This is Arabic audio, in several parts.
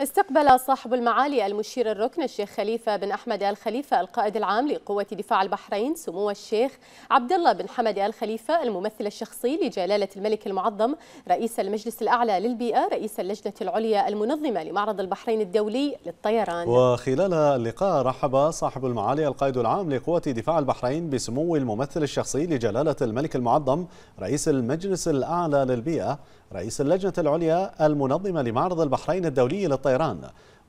استقبل صاحب المعالي المشير الركن الشيخ خليفة بن أحمد آل خليفة القائد العام لقوة دفاع البحرين سمو الشيخ عبد الله بن حمد آل خليفة الممثل الشخصي لجلالة الملك المعظم رئيس المجلس الأعلى للبيئة رئيس اللجنة العليا المنظمة لمعرض البحرين الدولي للطيران وخلال اللقاء رحب صاحب المعالي القائد العام لقوة دفاع البحرين بسمو الممثل الشخصي لجلالة الملك المعظم رئيس المجلس الأعلى للبيئة رئيس اللجنة العليا المنظمة لمعرض البحرين الدولي للطيران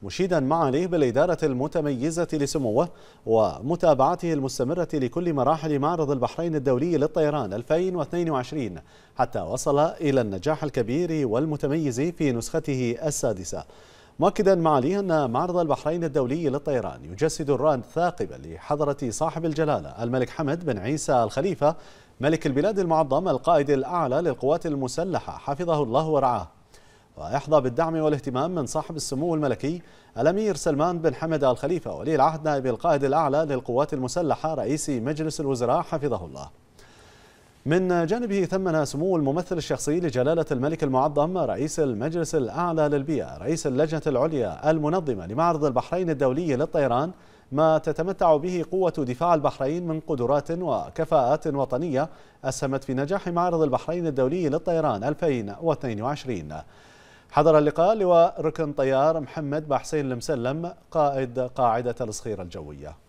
مشيدا معاليه بالإدارة المتميزة لسموه ومتابعته المستمرة لكل مراحل معرض البحرين الدولي للطيران 2022 حتى وصل إلى النجاح الكبير والمتميز في نسخته السادسة مؤكدا معاليه أن معرض البحرين الدولي للطيران يجسد الران ثاقبا لحضرة صاحب الجلالة الملك حمد بن عيسى الخليفة ملك البلاد المعظم القائد الأعلى للقوات المسلحة حفظه الله ورعاه ويحظى بالدعم والاهتمام من صاحب السمو الملكي الأمير سلمان بن حمد الخليفة ولي العهد نائب القائد الأعلى للقوات المسلحة رئيس مجلس الوزراء حفظه الله من جانبه ثمن سمو الممثل الشخصي لجلالة الملك المعظم رئيس المجلس الأعلى للبيئة رئيس اللجنة العليا المنظمة لمعرض البحرين الدولي للطيران ما تتمتع به قوة دفاع البحرين من قدرات وكفاءات وطنية أسهمت في نجاح معرض البحرين الدولي للطيران 2022 حضر اللقاء لواء ركن طيار محمد بحسين المسلم قائد قاعدة الصخيرة الجوية